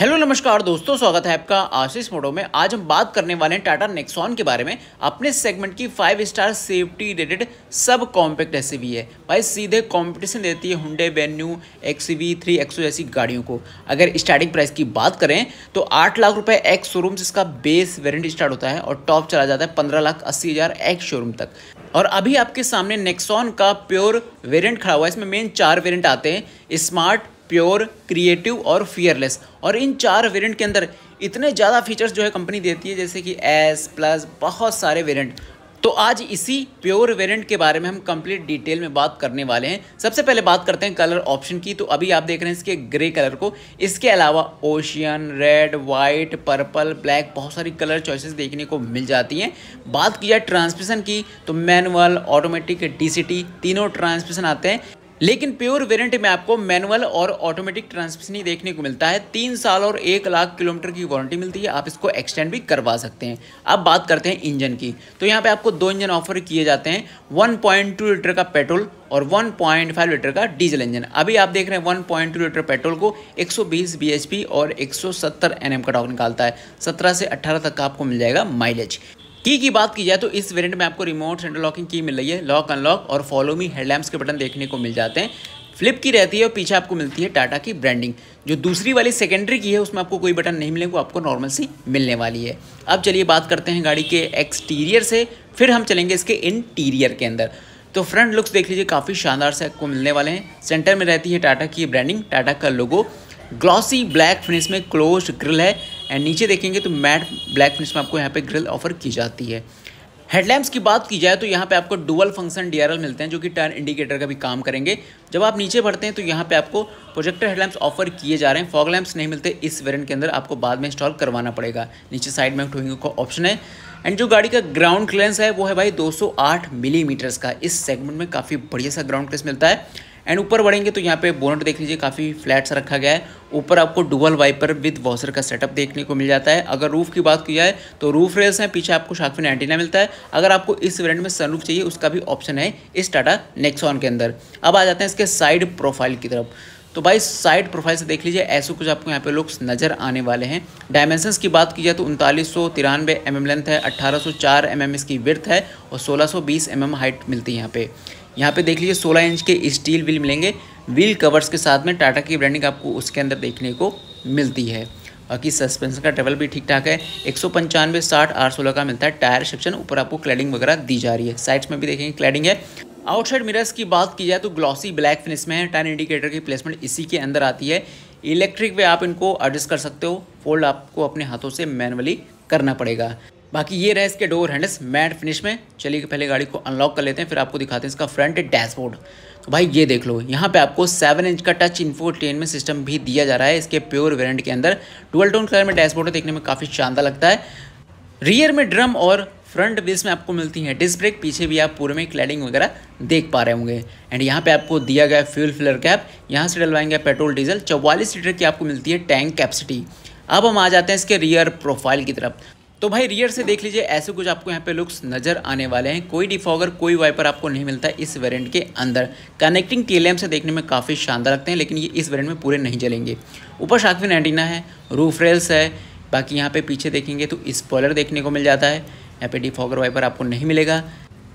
hello नमस्कार दोस्तों स्वागत है आपका आशीष मोडो में आज हम बात करने वाले हैं टाटा नेक्सॉन के बारे में अपने सेगमेंट की five star safety rated sub compact एस है भाई सीधे कंपटीशन देती है Hyundai Venue X V three XO जैसी गाड़ियों को अगर स्टार्टिंग प्राइस की बात करें तो आठ लाख रुपए एक्स शोरूम से इसका बेस वेरियंट स्टार्ट होता है और टॉप चला जाता है पंद्रह लाख अस्सी हज़ार एक्स शोरूम तक और अभी आपके सामने नेक्सॉन का प्योर वेरियंट खड़ा हुआ है इसमें मेन चार वेरियंट आते हैं स्मार्ट प्योर क्रिएटिव और फियरलेस और इन चार वेरिएंट के अंदर इतने ज़्यादा फीचर्स जो है कंपनी देती है जैसे कि एस प्लस बहुत सारे वेरिएंट तो आज इसी प्योर वेरिएंट के बारे में हम कंप्लीट डिटेल में बात करने वाले हैं सबसे पहले बात करते हैं कलर ऑप्शन की तो अभी आप देख रहे हैं इसके ग्रे कलर को इसके अलावा ocean red white purple black बहुत सारी कलर चॉइसेस देखने को मिल जाती हैं बात की जाए ट्रांसमिशन की तो मैनुअल ऑटोमेटिक डी तीनों ट्रांसमिशन आते हैं लेकिन प्योर वेरिएंट में आपको मैनुअल और ऑटोमेटिक ट्रांसमिशन ही देखने को मिलता है तीन साल और एक लाख किलोमीटर की वारंटी मिलती है आप इसको एक्सटेंड भी करवा सकते हैं अब बात करते हैं इंजन की तो यहाँ पे आपको दो इंजन ऑफर किए जाते हैं 1.2 लीटर का पेट्रोल और 1.5 लीटर का डीजल इंजन अभी आप देख रहे हैं 1.2 लीटर पेट्रोल को 120 सौ और 170 एनएम का टॉक निकालता है 17 से 18 तक का आपको मिल जाएगा माइलेज की की बात की जाए तो इस वेरिएंट में आपको रिमोट सेंटर लॉकिंग की मिल रही है लॉक अनलॉक और फॉलो मी हेडलैम्प्स के बटन देखने को मिल जाते हैं फ्लिप की रहती है और पीछे आपको मिलती है टाटा की ब्रांडिंग जो दूसरी वाली सेकेंडरी की है उसमें आपको कोई बटन नहीं मिलेगा आपको नॉर्मल सी मिलने वाली है अब चलिए बात करते हैं गाड़ी के एक्सटीरियर से फिर हम चलेंगे इसके इंटीरियर के अंदर तो फ्रंट लुक्स देख लीजिए काफ़ी शानदार से आपको मिलने वाले हैं सेंटर में रहती है टाटा की ब्रांडिंग टाटा का लोगो ग्लॉसी ब्लैक फिनिश में क्लोज ग्रिल है एंड नीचे देखेंगे तो मैट ब्लैक फिनिश में आपको यहाँ पे ग्रिल ऑफर की जाती है हेडलैम्प्स की बात की जाए तो यहाँ पे आपको डुअल फंक्शन डीआरएल मिलते हैं जो कि टर्न इंडिकेटर का भी काम करेंगे जब आप नीचे बढ़ते हैं तो यहाँ पे आपको प्रोजेक्टर हेडलैम्प्स ऑफर किए जा रहे हैं फॉग लैम्प्स नहीं मिलते इस वेरियंट के अंदर आपको बाद में इंस्टॉल करवाना पड़ेगा नीचे साइड में टोइंगो का ऑप्शन है एंड जो गाड़ी का ग्राउंड क्लियरेंस है वो है भाई 208 मिलीमीटर्स mm का इस सेगमेंट में काफ़ी बढ़िया सा ग्राउंड क्लियरेंस मिलता है एंड ऊपर बढ़ेंगे तो यहाँ पे बोनट देख लीजिए काफ़ी फ्लैट सा रखा गया है ऊपर आपको डुबल वाइपर विद वॉशर का सेटअप देखने को मिल जाता है अगर रूफ की बात की जाए तो रूफ रेल्स हैं पीछे आपको शार्कफिन एंटीना मिलता है अगर आपको इस वेरिएंट में सनरूफ चाहिए उसका भी ऑप्शन है इस टाटा नेक्सॉन के अंदर अब आ जाते हैं इसके साइड प्रोफाइल की तरफ तो भाई साइड प्रोफाइल से देख लीजिए ऐसे कुछ आपको यहाँ पे लुक्स नजर आने वाले हैं डायमेंशन की बात की जाए तो उनतालीस सौ तिरानवे एम एम लेंथ है अट्ठारह सौ चार एम mm एम इसकी विर्थ है और सोलह सौ बीस एम एम हाइट मिलती है यहाँ पे यहाँ पे देख लीजिए 16 इंच के स्टील व्हील मिलेंगे व्हील कवर्स के साथ में टाटा की ब्रांडिंग आपको उसके अंदर देखने को मिलती है बाकी सस्पेंशन का ट्रेवल भी ठीक ठाक है एक सौ पंचानवे साठ आठ सोलह का मिलता है टायर सेक्शन ऊपर आपको क्लैडिंग वगैरह दी जा रही है साइड्स में भी देखेंगे क्लैडिंग है आउटसाइड मिरर्स की बात की जाए तो ग्लॉसी ब्लैक फिनिश में है टर्न इंडिकेटर की प्लेसमेंट इसी के अंदर आती है इलेक्ट्रिक वे आप इनको एडजस्ट कर सकते हो फोल्ड आपको अपने हाथों से मैनुअली करना पड़ेगा बाकी ये रहे इसके डोर हैंडल्स मैट फिनिश में चलिए पहले गाड़ी को अनलॉक कर लेते हैं फिर आपको दिखाते हैं इसका फ्रंट डैशबोर्ड तो भाई ये देख लो यहाँ पे आपको सेवन इंच का टच इन्फो में सिस्टम भी दिया जा रहा है इसके प्योर वेरिएंट के अंदर ट्वेल्व टोन कलर में डैशबोर्ड देखने में काफ़ी शानदार लगता है रियर में ड्रम और फ्रंट बेस में आपको मिलती हैं डिस्क ब्रेक पीछे भी आप पूरे में क्लैडिंग वगैरह देख पा रहे होंगे एंड यहाँ पे आपको दिया गया फ्यूल फिलर कैप यहाँ से डलवाएंगे पेट्रोल डीजल चौवालीस लीटर की आपको मिलती है टैंक कैपेसिटी अब हम आ जाते हैं इसके रियर प्रोफाइल की तरफ तो भाई रियर से देख लीजिए ऐसे कुछ आपको यहाँ पे लुक्स नज़र आने वाले हैं कोई डिफॉगर कोई वाइपर आपको नहीं मिलता इस वेरिएंट के अंदर कनेक्टिंग टीएलएम से देखने में काफ़ी शानदार लगते हैं लेकिन ये इस वेरिएंट में पूरे नहीं जलेंगे ऊपर शाकफिन एंटीना है रूफ रेल्स है बाकी यहाँ पे पीछे देखेंगे तो स्पॉलर देखने को मिल जाता है यहाँ पे डिफॉगर वाइपर आपको नहीं मिलेगा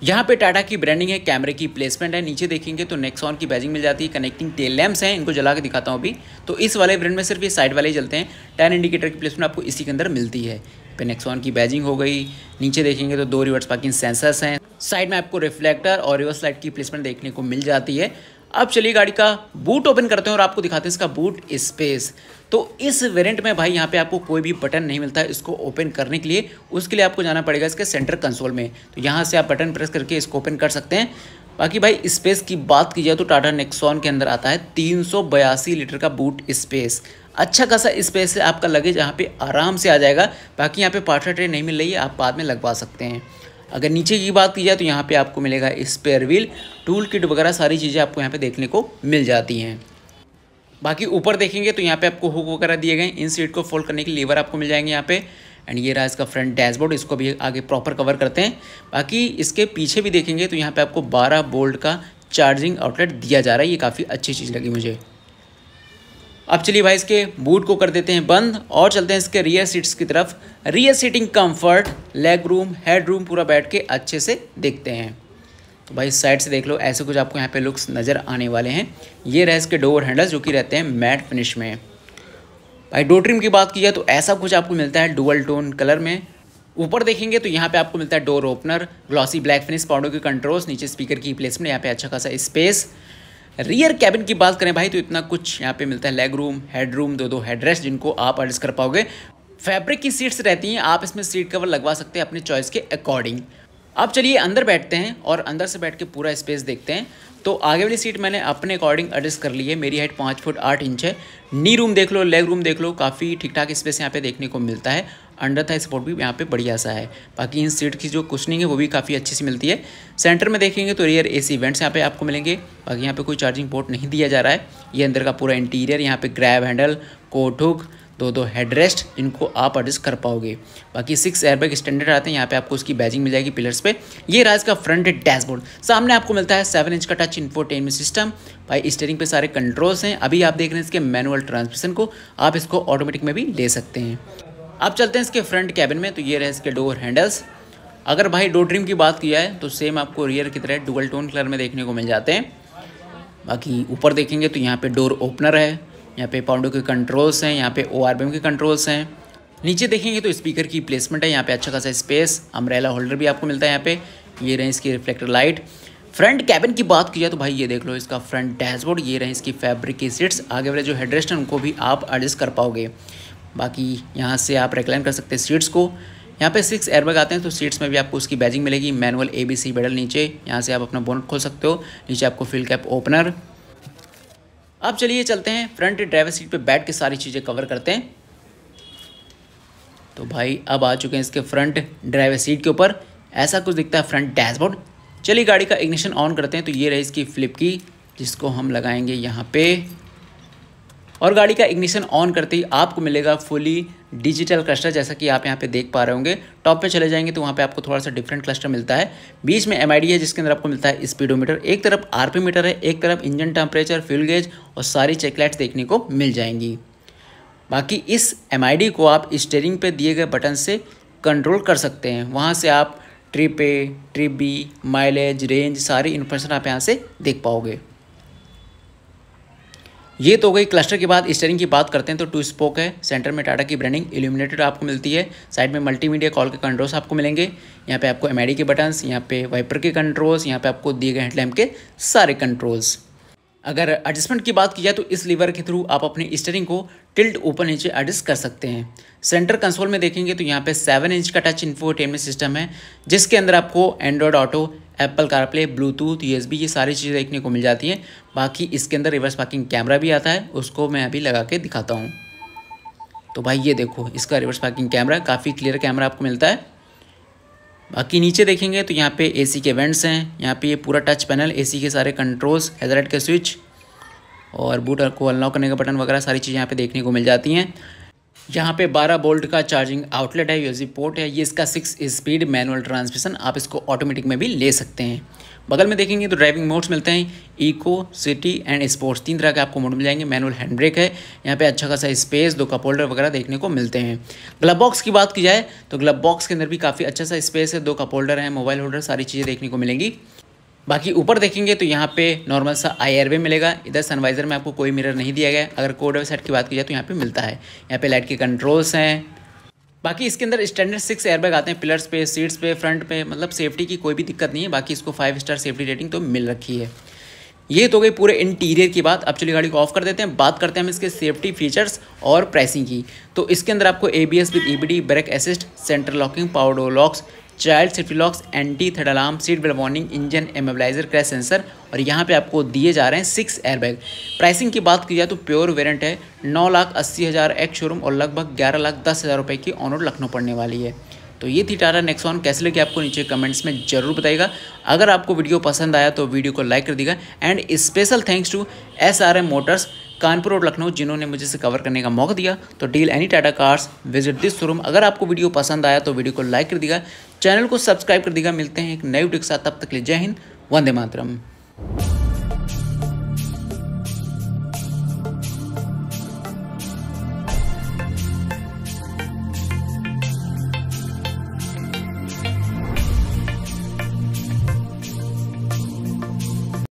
यहाँ पे टाटा की ब्रांडिंग है कैमरे की प्लेसमेंट है नीचे देखेंगे तो नेक्सॉन की बैजिंग मिल जाती है कनेक्टिंग टेल लैम्प्स हैं इनको जला के दिखाता हूँ अभी तो इस वाले ब्रांड में सिर्फ ये साइड वाले ही चलते हैं टेन इंडिकेटर की प्लेसमेंट आपको इसी के अंदर मिलती है पे नेक्सॉन की बैजिंग हो गई नीचे देखेंगे तो दो रिवर्स पार्किंग सेंसर्स हैं साइड में आपको रिफ्लेक्टर और रिवर्स लाइट की प्लेसमेंट देखने को मिल जाती है अब चलिए गाड़ी का बूट ओपन करते हैं और आपको दिखाते हैं इसका बूट स्पेस तो इस वेरिएंट में भाई यहाँ पे आपको कोई भी बटन नहीं मिलता इसको ओपन करने के लिए उसके लिए आपको जाना पड़ेगा इसके सेंटर कंसोल में तो यहाँ से आप बटन प्रेस करके इसको ओपन कर सकते हैं बाकी भाई स्पेस की बात की जाए तो टाटा नेक्सॉन के अंदर आता है तीन लीटर का बूट स्पेस अच्छा खासा स्पेस है आपका लगेज यहाँ पे आराम से आ जाएगा बाकी यहाँ पे पार्टा ट्रेन नहीं मिल रही है आप बाद में लगवा सकते हैं अगर नीचे की बात की जाए तो यहाँ पे आपको मिलेगा स्पेयर व्हील टूल किट वगैरह सारी चीज़ें आपको यहाँ पे देखने को मिल जाती हैं बाकी ऊपर देखेंगे तो यहाँ पे आपको हुक वगैरह दिए गए इन सीट को फोल्ड करने के लीवर आपको मिल जाएंगे यहाँ पे एंड ये रहा इसका फ्रंट डैशबोर्ड इसको भी आगे प्रॉपर कवर करते हैं बाकी इसके पीछे भी देखेंगे तो यहाँ पर आपको बारह बोल्ट का चार्जिंग आउटलेट दिया जा रहा है ये काफ़ी अच्छी चीज़ लगी मुझे अब चलिए भाई इसके बूट को कर देते हैं बंद और चलते हैं इसके रियर सीट्स की तरफ rear seating comfort leg room head room पूरा बैठ के अच्छे से देखते हैं तो भाई साइड से देख लो ऐसे कुछ आपको यहाँ पे लुक्स नज़र आने वाले हैं ये रहे इसके डोर हैंडल्स जो कि रहते हैं मैट फिनिश में भाई डोर ट्रिम की बात की जाए तो ऐसा कुछ आपको मिलता है डुअल टोन कलर में ऊपर देखेंगे तो यहाँ पे आपको मिलता है door opener glossy black finish power के कंट्रोल्स नीचे स्पीकर की प्लेसमेंट यहाँ पे अच्छा खासा स्पेस रियर कैबिन की बात करें भाई तो इतना कुछ यहाँ पे मिलता है लेग रूम हेड रूम दो दो हेडरेस्ट जिनको आप अर्ज कर पाओगे फैब्रिक की सीट्स रहती हैं आप इसमें सीट कवर लगवा सकते हैं अपने चॉइस के अकॉर्डिंग अब चलिए अंदर बैठते हैं और अंदर से बैठ के पूरा स्पेस देखते हैं तो आगे वाली सीट मैंने अपने अकॉर्डिंग एडजस्ट कर ली है मेरी हाइट पाँच फुट आठ इंच है नी रूम देख लो लेग रूम देख लो काफ़ी ठीक ठाक स्पेस यहाँ पे देखने को मिलता है अंडर था सपोर्ट भी यहाँ पे बढ़िया सा है बाकी इन सीट की जो कुशनिंग है वो भी काफ़ी अच्छी सी मिलती है सेंटर में देखेंगे तो रियर एसी वेंट्स यहाँ पे आपको मिलेंगे बाकी यहाँ पे कोई चार्जिंग पोर्ट नहीं दिया जा रहा है ये अंदर का पूरा इंटीरियर यहाँ पे ग्रैब हैंडल कोठुक दो दो हेडरेस्ट इनको आप एडजस्ट कर पाओगे बाकी सिक्स एयरबैग स्टैंडर्ड आते हैं यहाँ पे आपको उसकी बैजिंग मिल जाएगी पिलर्स पे ये रहा इसका फ्रंट डैशबोर्ड सामने आपको मिलता है सेवन इंच का टच इन्फोटेनमेंट सिस्टम भाई स्टेरिंग पे सारे कंट्रोल्स हैं अभी आप देख रहे हैं इसके मैनुअल ट्रांसमिशन को आप इसको ऑटोमेटिक में भी ले सकते हैं अब चलते हैं इसके फ्रंट कैबिन में तो ये रहे इसके डोर हैंडल्स अगर भाई डोर ड्रीम की बात की जाए तो सेम आपको रियर की तरह डुगल टोन कलर में देखने को मिल जाते हैं बाकी ऊपर देखेंगे तो यहाँ पे डोर ओपनर है यहाँ पे पाउंडो के कंट्रोल्स हैं यहाँ पे ओ के कंट्रोल्स हैं नीचे देखेंगे तो स्पीकर की प्लेसमेंट है यहाँ पे अच्छा खासा स्पेस अम्ब्रेला होल्डर भी आपको मिलता है यहाँ पे ये रहे इसकी रिफ्लेक्टर लाइट फ्रंट कैबिन की बात की जाए तो भाई ये देख लो इसका फ्रंट डैशबोर्ड ये रहे इसकी फैब्रिक की सीट्स आगे वाले जो हेडरेस्ट हैं उनको भी आप एडजस्ट कर पाओगे बाकी यहाँ से आप रिक्लाइन कर सकते हैं सीट्स को यहाँ पे सिक्स एयरबैग आते हैं तो सीट्स में भी आपको उसकी बैजिंग मिलेगी मैनुअल ए बी सी बेडल नीचे यहाँ से आप अपना बोनट खोल सकते हो नीचे आपको फिल कैप ओपनर अब चलिए चलते हैं फ्रंट ड्राइवर सीट पे बैठ के सारी चीज़ें कवर करते हैं तो भाई अब आ चुके हैं इसके फ्रंट ड्राइवर सीट के ऊपर ऐसा कुछ दिखता है फ्रंट डैशबोर्ड चलिए गाड़ी का इग्निशन ऑन करते हैं तो ये रही इसकी फ्लिप की जिसको हम लगाएंगे यहाँ पे और गाड़ी का इग्निशन ऑन करते ही आपको मिलेगा फुली डिजिटल क्लस्टर जैसा कि आप यहाँ पे देख पा रहे होंगे टॉप पे चले जाएंगे तो वहाँ पे आपको थोड़ा सा डिफरेंट क्लस्टर मिलता है बीच में एम है जिसके अंदर आपको मिलता है स्पीडोमीटर एक तरफ मीटर है एक तरफ इंजन टेम्परेचर फ्यूल गेज और सारी चेकलाइट्स देखने को मिल जाएंगी बाकी इस एम को आप स्टेयरिंग पे दिए गए बटन से कंट्रोल कर सकते हैं वहाँ से आप trip A trip B mileage range सारी इन्फॉर्मेशन आप यहाँ से देख पाओगे ये तो गई क्लस्टर के बाद स्टेयरिंग की बात करते हैं तो टू स्पोक है सेंटर में टाटा की ब्रांडिंग इल्यूमिनेटेड आपको मिलती है साइड में मल्टीमीडिया कॉल के कंट्रोल्स आपको मिलेंगे यहाँ पे आपको एम के बटन्स यहाँ पे वाइपर के कंट्रोल्स यहाँ पे आपको दिए गए हेडलैम्प के सारे कंट्रोल्स अगर एडजस्टमेंट की बात की जाए तो इस लीवर के थ्रू आप अपने स्टेरिंग को टिल्ट ऊपर नीचे एडजस्ट कर सकते हैं सेंटर कंसोल में देखेंगे तो यहाँ पे सेवन इंच का टच इन्फोटेनमेंट सिस्टम है जिसके अंदर आपको Android Auto Apple CarPlay Bluetooth USB ये सारी चीज़ें देखने को मिल जाती हैं बाकी इसके अंदर रिवर्स पार्किंग कैमरा भी आता है उसको मैं अभी लगा के दिखाता हूँ तो भाई ये देखो इसका रिवर्स पार्किंग कैमरा काफ़ी क्लियर कैमरा आपको मिलता है बाकी नीचे देखेंगे तो यहाँ पे एसी के वेंट्स हैं यहाँ पे ये पूरा टच पैनल एसी के सारे कंट्रोल्स हेजरेट के स्विच और बूट को अनलॉक करने का बटन वगैरह सारी चीज़ यहाँ पे देखने को मिल जाती हैं यहाँ पे 12 बोल्ट का चार्जिंग आउटलेट है यूएसबी पोर्ट है ये इसका सिक्स स्पीड मैनुअल ट्रांसमिशन आप इसको ऑटोमेटिक में भी ले सकते हैं बगल में देखेंगे तो ड्राइविंग मोड्स मिलते हैं इको सिटी एंड स्पोर्ट्स तीन तरह के आपको मोड मिल जाएंगे मैनुअल हैंड ब्रेक है यहाँ पे अच्छा खासा स्पेस दो कप होल्डर वगैरह देखने को मिलते हैं ग्लब बॉक्स की बात की जाए तो ग्लब बॉक्स के अंदर भी काफ़ी अच्छा सा स्पेस है दो कप होल्डर है मोबाइल होल्डर सारी चीज़ें देखने को मिलेंगी बाकी ऊपर देखेंगे तो यहाँ पे नॉर्मल सा आई मिलेगा इधर सनवाइज़र में आपको कोई मिरर नहीं दिया गया अगर कोड वेबसाइट की बात की जाए तो यहाँ पे मिलता है यहाँ पे लाइट के कंट्रोल्स हैं बाकी इसके अंदर स्टैंडर्ड सिक्स एयरबैग आते हैं पिलर्स पे सीट्स पे फ्रंट पे मतलब सेफ्टी की कोई भी दिक्कत नहीं है बाकी इसको फाइव स्टार सेफ्टी रेटिंग तो मिल रखी है ये तो गई पूरे इंटीरियर की बात अब चली गाड़ी को ऑफ कर देते हैं बात करते हैं हम इसके सेफ्टी फीचर्स और प्राइसिंग की तो इसके अंदर आपको A B S with E B D brake assist centre locking power door locks safety locks anti theft alarm seat belt warning engine immobiliser crash sensor और यहाँ पे आपको दिए जा रहे हैं सिक्स एयरबैग प्राइसिंग की बात की जाए तो प्योर वेरिएंट है नौ लाख अस्सी हज़ार एक शोरूम और लगभग ग्यारह लाख दस हज़ार रुपये की ऑन रोड लखनऊ पड़ने वाली है तो ये थी टाटा नेक्सॉन कैसे लगे आपको नीचे कमेंट्स में जरूर बताएगा अगर आपको वीडियो पसंद आया तो वीडियो को लाइक कर देगा and special thanks to S R M motors Kanpur और लखनऊ जिन्होंने मुझे इसे कवर करने का मौका दिया तो deal any Tata cars visit this showroom अगर आपको वीडियो पसंद आया तो वीडियो को लाइक कर देगा चैनल को सब्सक्राइब कर देगा मिलते हैं एक नए वीडियो के साथ तब तक लिए जय हिंद वंदे मातरम